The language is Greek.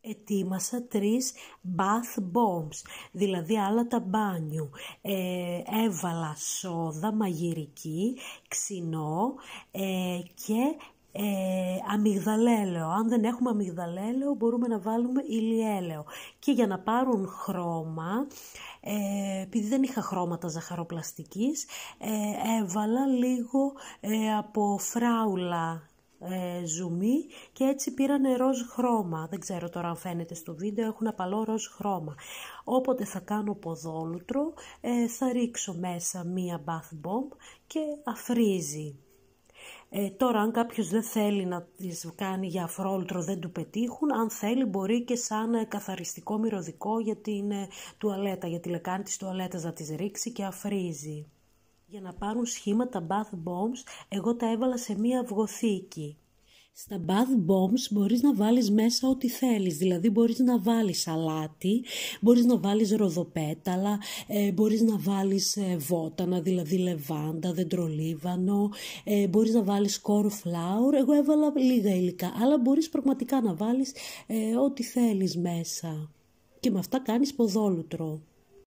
ετοίμασα τρεις bath bombs, δηλαδή άλλα τα μπάνιου. Ε, έβαλα σόδα μαγειρική, ξινό ε, και ε, αμυγδαλέλαιο. Αν δεν έχουμε αμυγδαλέλαιο μπορούμε να βάλουμε ηλιέλαιο. Και για να πάρουν χρώμα, ε, επειδή δεν είχα χρώματα ζαχαροπλαστικής, ε, έβαλα λίγο ε, από φράουλα ε, ζουμί και έτσι πήραν ροζ χρώμα. Δεν ξέρω τώρα αν φαίνεται στο βίντεο, έχουν απαλό ροζ χρώμα. Όποτε θα κάνω ποδόλουτρο ε, θα ρίξω μέσα μία bath bomb και αφρίζει. Ε, τώρα αν κάποιος δεν θέλει να τις κάνει για αφρόλουτρο δεν του πετύχουν, αν θέλει μπορεί και σαν καθαριστικό μυρωδικό για την ε, τουαλέτα, για τη λεκάνη της τουαλέτας να τις ρίξει και αφρίζει. Για να πάρουν σχήματα bath bombs, εγώ τα έβαλα σε μία αυγοθήκη. Στα bath bombs μπορείς να βάλεις μέσα ό,τι θέλεις, δηλαδή μπορείς να βάλεις αλάτι, μπορείς να βάλεις ροδοπέταλα, ε, μπορείς να βάλεις ε, βότανα, δηλαδή λεβάντα, δεντρολίβανο, ε, μπορείς να βάλεις flour, εγώ έβαλα λίγα υλικά, αλλά μπορείς πραγματικά να βάλεις ε, ό,τι θέλεις μέσα. Και με αυτά κάνεις ποδόλουτρο.